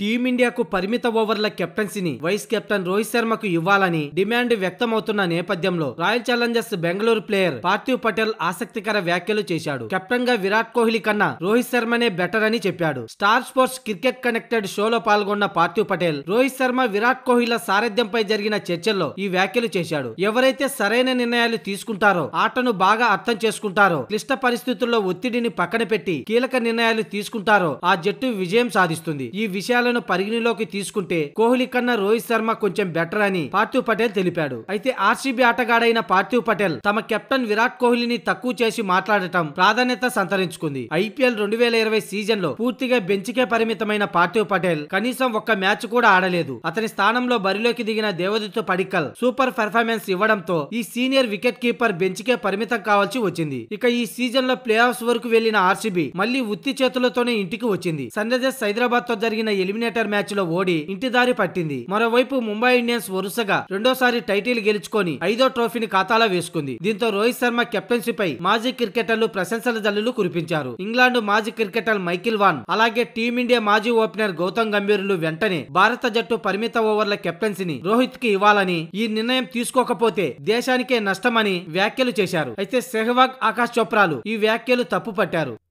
టీమిండియాకు పరిమిత ఓవర్ల కెప్టెన్సీని వైస్ కెప్టెన్ రోహిత్ శర్మకు ఇవ్వాలని డిమాండ్ వ్యక్తమవుతున్న నేపథ్యంలో royal challengers Bengaluru player Parthiv Patel ఆసక్తికర వ్యాఖ్యలు చేశాడు కెప్టెన్ గా విరాట్ కోహ్లీ కన్నా రోహిత్ శర్మనే బెటర్ అని చెప్పాడు స్టార్ స్పోర్ట్స్ క్రికెట్ కనెక్టెడ్ షోలో పాల్గొన్న పార్థివ్ పటేల్ రోహిత్ శర్మ విరాట్ కోహ్లీల సారథ్యంపై జరిగిన చర్చల్లో ఈ వ్యాఖ్యలు చేశాడు ఎవరైతే సరైన నిర్ణయాలు తీసుకుంటారో ఆటను బాగా అర్థం చేసుకుంటారో క్లిష్ట పరిస్థితుల్లో ఒత్తిడిని పక్కన పెట్టి కీలక నిర్ణయాలు తీసుకుంటారో ఆ జట్టు విజయం సాధిస్తుంది ఈ విషయాలను అంశాలను పరిగణలోకి తీసుకుంటే కోహ్లీ కన్నా రోహిత్ శర్మ కొంచెం బెటర్ అని పార్థివ్ పటేల్ తెలిపాడు అయితే ఆర్సీబీ ఆటగాడైన పార్థివ్ పటేల్ తమ కెప్టెన్ విరాట్ కోహ్లీని తక్కువ చేసి మాట్లాడటం ప్రాధాన్యత సంతరించుకుంది ఐపీఎల్ రెండు వేల ఇరవై సీజన్ లో పూర్తిగా బెంచ్కే పరిమితమైన పార్థివ్ పటేల్ కనీసం ఒక్క మ్యాచ్ కూడా ఆడలేదు అతని స్థానంలో బరిలోకి దిగిన దేవదత్త పడికల్ సూపర్ పెర్ఫార్మెన్స్ ఇవ్వడంతో ఈ సీనియర్ వికెట్ కీపర్ బెంచ్కే పరిమితం కావాల్సి వచ్చింది ఇక ఈ సీజన్ లో ప్లే ఆఫ్స్ వరకు వెళ్లిన ఆర్సీబీ మళ్లీ ఉత్తి చేతులతోనే ఇంటికి వచ్చింది సన్ హైదరాబాద్ తో జరిగిన ఎలిమినేటర్ మ్యాచ్లో ఓడి ఇంటిదారి పట్టింది మరోవైపు ముంబై ఇండియన్స్ వరుసగా రెండోసారి టైటిల్ గెలుచుకొని ఐదో ట్రోఫీని ఖాతాలో వేసుకుంది దీంతో రోహిత్ శర్మ కెప్టెన్సీపై మాజీ క్రికెటర్లు ప్రశంసల జల్లులు కురిపించారు ఇంగ్లాండ్ మాజీ క్రికెటర్ మైకిల్ వాన్ అలాగే టీమిండియా మాజీ ఓపెనర్ గౌతమ్ గంభీరులు వెంటనే భారత జట్టు పరిమిత ఓవర్ల కెప్టెన్సీని రోహిత్ కి ఇవ్వాలని ఈ నిర్ణయం తీసుకోకపోతే దేశానికే నష్టమని వ్యాఖ్యలు చేశారు అయితే సెహ్వాగ్ ఆకాశ్ చోప్రాలు ఈ వ్యాఖ్యలు తప్పుపట్టారు